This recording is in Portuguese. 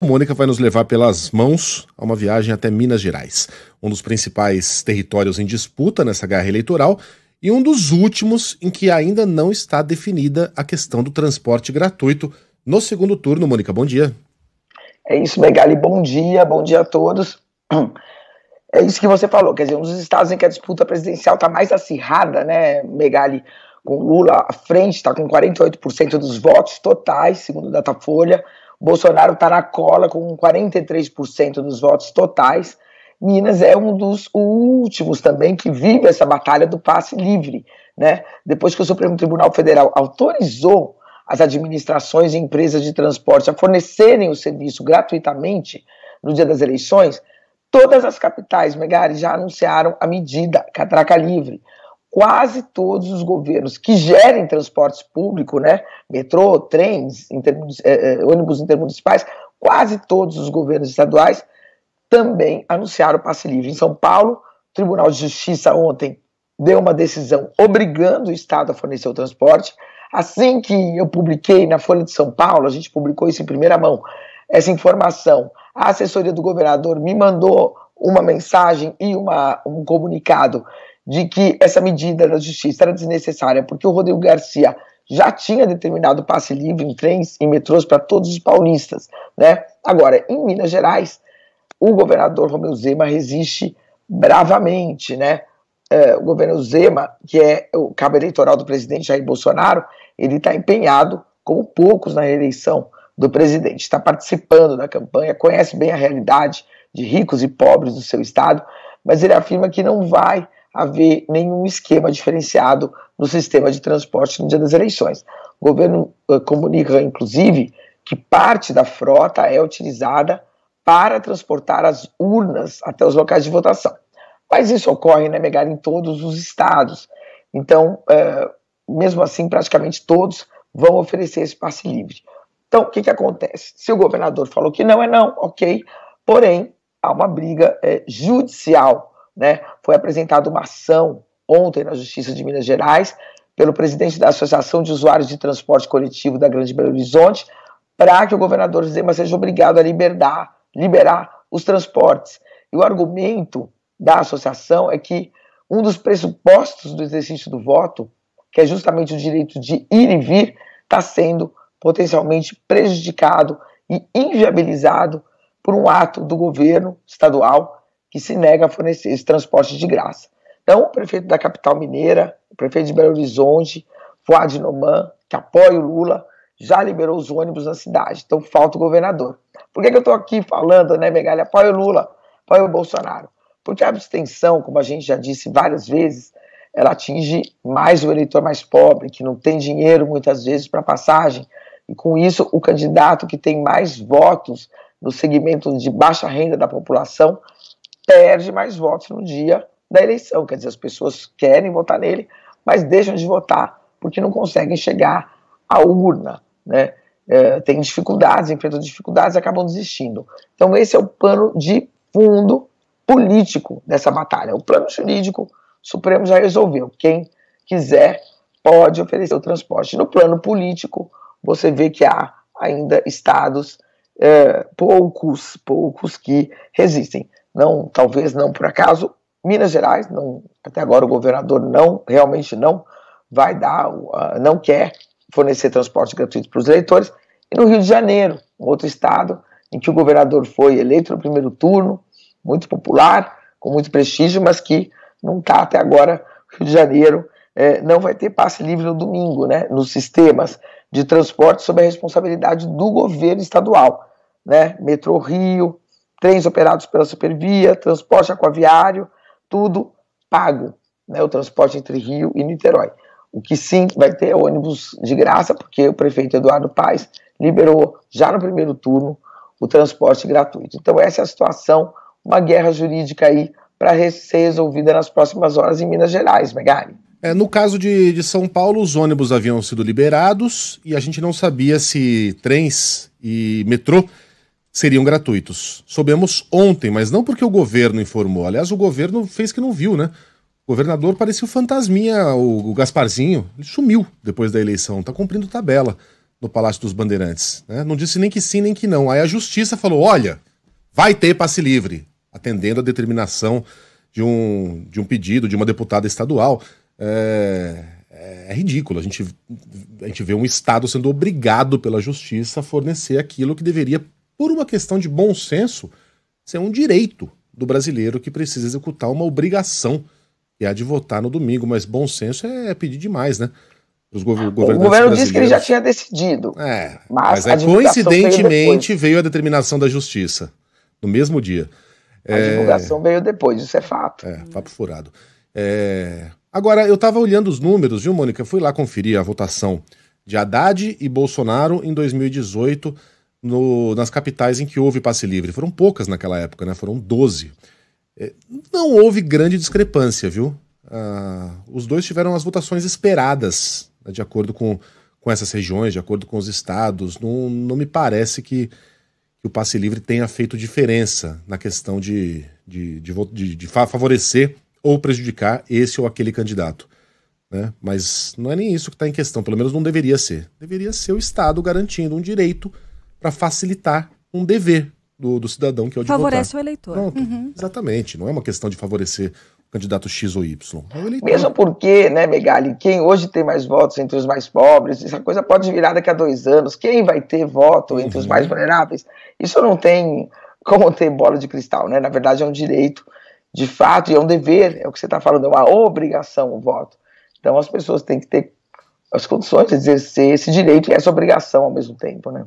Mônica vai nos levar pelas mãos a uma viagem até Minas Gerais, um dos principais territórios em disputa nessa guerra eleitoral e um dos últimos em que ainda não está definida a questão do transporte gratuito no segundo turno. Mônica, bom dia. É isso, Megali, bom dia, bom dia a todos. É isso que você falou, quer dizer, um dos estados em que a disputa presidencial está mais acirrada, né, Megali? Com Lula à frente, está com 48% dos votos totais, segundo o Datafolha. Folha Bolsonaro está na cola com 43% dos votos totais. Minas é um dos últimos também que vive essa batalha do passe livre. Né? Depois que o Supremo Tribunal Federal autorizou as administrações e empresas de transporte a fornecerem o serviço gratuitamente no dia das eleições, todas as capitais megares já anunciaram a medida Catraca Livre quase todos os governos que gerem transportes públicos, né, metrô, trens, eh, eh, ônibus intermunicipais, quase todos os governos estaduais também anunciaram o passe livre. Em São Paulo, o Tribunal de Justiça ontem deu uma decisão obrigando o Estado a fornecer o transporte. Assim que eu publiquei na Folha de São Paulo, a gente publicou isso em primeira mão, essa informação, a assessoria do governador me mandou uma mensagem e uma, um comunicado de que essa medida da justiça era desnecessária, porque o Rodrigo Garcia já tinha determinado passe livre em trens e metrôs para todos os paulistas, né? Agora, em Minas Gerais, o governador Romeu Zema resiste bravamente, né? É, o governo Zema, que é o cabo eleitoral do presidente Jair Bolsonaro, ele está empenhado, como poucos, na reeleição do presidente. Está participando da campanha, conhece bem a realidade de ricos e pobres do seu estado, mas ele afirma que não vai haver nenhum esquema diferenciado no sistema de transporte no dia das eleições. O governo uh, comunica, inclusive, que parte da frota é utilizada para transportar as urnas até os locais de votação. Mas isso ocorre, né, Megar, em todos os estados. Então, uh, mesmo assim, praticamente todos vão oferecer esse passe livre. Então, o que, que acontece? Se o governador falou que não é não, ok, porém, há uma briga é, judicial né? Foi apresentada uma ação ontem na Justiça de Minas Gerais pelo presidente da Associação de Usuários de Transporte Coletivo da Grande Belo Horizonte para que o governador Zema seja obrigado a liberar, liberar os transportes. E o argumento da associação é que um dos pressupostos do exercício do voto, que é justamente o direito de ir e vir, está sendo potencialmente prejudicado e inviabilizado por um ato do governo estadual que se nega a fornecer esse transporte de graça. Então, o prefeito da capital mineira, o prefeito de Belo Horizonte, Fuad Noman, que apoia o Lula, já liberou os ônibus na cidade. Então, falta o governador. Por que, que eu estou aqui falando, né, Megali? Apoia o Lula, apoia o Bolsonaro. Porque a abstenção, como a gente já disse várias vezes, ela atinge mais o eleitor mais pobre, que não tem dinheiro muitas vezes para passagem, e com isso o candidato que tem mais votos no segmento de baixa renda da população perde mais votos no dia da eleição. Quer dizer, as pessoas querem votar nele, mas deixam de votar porque não conseguem chegar à urna, né? É, tem dificuldades, enfrentam dificuldades e acabam desistindo. Então, esse é o plano de fundo político dessa batalha. O plano jurídico, o Supremo já resolveu. Quem quiser pode oferecer o transporte. No plano político, você vê que há ainda estados é, poucos, poucos que resistem não, talvez não por acaso, Minas Gerais, não, até agora o governador não, realmente não vai dar, não quer fornecer transporte gratuito para os eleitores. E no Rio de Janeiro, um outro estado em que o governador foi eleito no primeiro turno, muito popular, com muito prestígio, mas que não está até agora. Rio de Janeiro é, não vai ter passe livre no domingo, né? Nos sistemas de transporte sob a responsabilidade do governo estadual, né? Metrô Rio, trens operados pela Supervia, transporte aquaviário, tudo pago, né, o transporte entre Rio e Niterói. O que sim vai ter é ônibus de graça, porque o prefeito Eduardo Paes liberou já no primeiro turno o transporte gratuito. Então essa é a situação, uma guerra jurídica aí para ser resolvida nas próximas horas em Minas Gerais, Megali. É, no caso de, de, São Paulo, os ônibus haviam sido liberados e a gente não sabia se trens e metrô seriam gratuitos. Soubemos ontem, mas não porque o governo informou. Aliás, o governo fez que não viu, né? O governador parecia o fantasminha, o, Gasparzinho. Ele sumiu depois da eleição, tá cumprindo tabela no Palácio dos Bandeirantes. Né? Não disse nem que sim, nem que não. Aí a justiça falou: olha, vai ter passe livre, atendendo a determinação de um, de um pedido de uma deputada estadual. É, é ridículo. A gente, a gente vê um Estado sendo obrigado pela justiça a fornecer aquilo que deveria por uma questão de bom senso, isso é um direito do brasileiro que precisa executar uma obrigação, que é a de votar no domingo, mas bom senso é pedir demais, né? Os o governo disse que ele já tinha decidido. É, mas, mas é coincidentemente veio, veio, a determinação da justiça, no mesmo dia. A é... divulgação veio depois, isso é fato. É, papo furado. É... Agora, eu estava olhando os números, viu, Mônica? Fui lá conferir a votação de Haddad e Bolsonaro em 2018 no, nas capitais em que houve passe livre. Foram poucas naquela época, né? Foram 12. É, não houve grande discrepância, viu? Ah, os dois tiveram as votações esperadas, né? de acordo com, com essas regiões, de acordo com os estados. Não, não me parece que, que o passe livre tenha feito diferença na questão de, de, de, de, de favorecer ou prejudicar esse ou aquele candidato. Né? Mas não é nem isso que está em questão, pelo menos não deveria ser. Deveria ser o Estado garantindo um direito para facilitar um dever do, do, cidadão, que é o de Favorece votar. o eleitor. uhum. exatamente. Não é uma questão de favorecer o candidato X ou Y. É o Mesmo porque, né, Megali, quem hoje tem mais votos entre os mais pobres, essa coisa pode virar daqui a dois anos. Quem vai ter voto entre uhum. os mais vulneráveis? Isso não tem como ter bola de cristal, né? Na verdade, é um direito, de fato, e é um dever, é o que você está falando, é uma obrigação o voto. Então as pessoas têm que ter as condições de exercer esse direito e essa obrigação ao mesmo tempo, né?